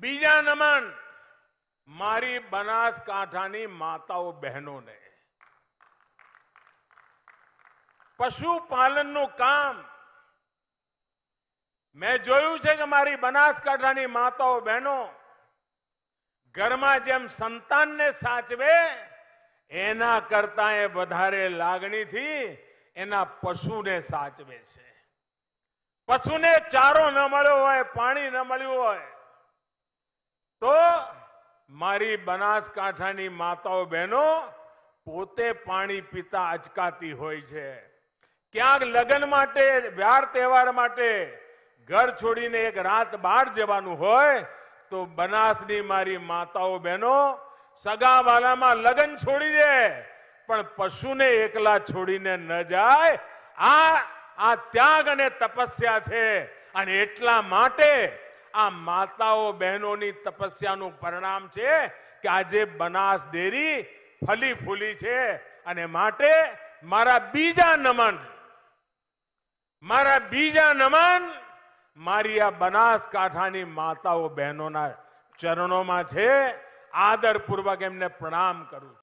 બીજા નમન મારી બનાસકાંઠાની માતાઓ બહેનોને પશુપાલનનું કામ મેં જોયું છે કે મારી બનાસકાંઠાની માતાઓ બહેનો ઘરમાં જેમ સંતાનને સાચવે એના કરતા એ વધારે લાગણીથી એના પશુને સાચવે છે પશુને ચારો ન મળ્યો હોય પાણી ન મળ્યું હોય તો મારી બનાસકાંઠાની માતાઓ બહેનો પોતે પાણી પીતા અચકાતી હોય છે ક્યાંક લગ્ન માટે વ્યાર તહેવાર માટે ઘર છોડીને એક રાત બહાર જવાનું હોય તો બનાસની મારી માતાઓ બહેનો સગાવાલામાં લગ્ન છોડી દે પણ પશુને એકલા છોડીને ન જાય આ આ ત્યાગ અને તપસ્યા છે અને એટલા માટે આ માતાઓ બહેનોની તપસ્યાનું પરિણામ છે કે આજે બનાસ ડેરી ફલી ફૂલી છે અને માટે મારા બીજા નમન મારા બીજા નમન મારી આ બનાસકાંઠાની માતાઓ બહેનોના ચરણોમાં છે આદરપૂર્વક એમને પ્રણામ કરું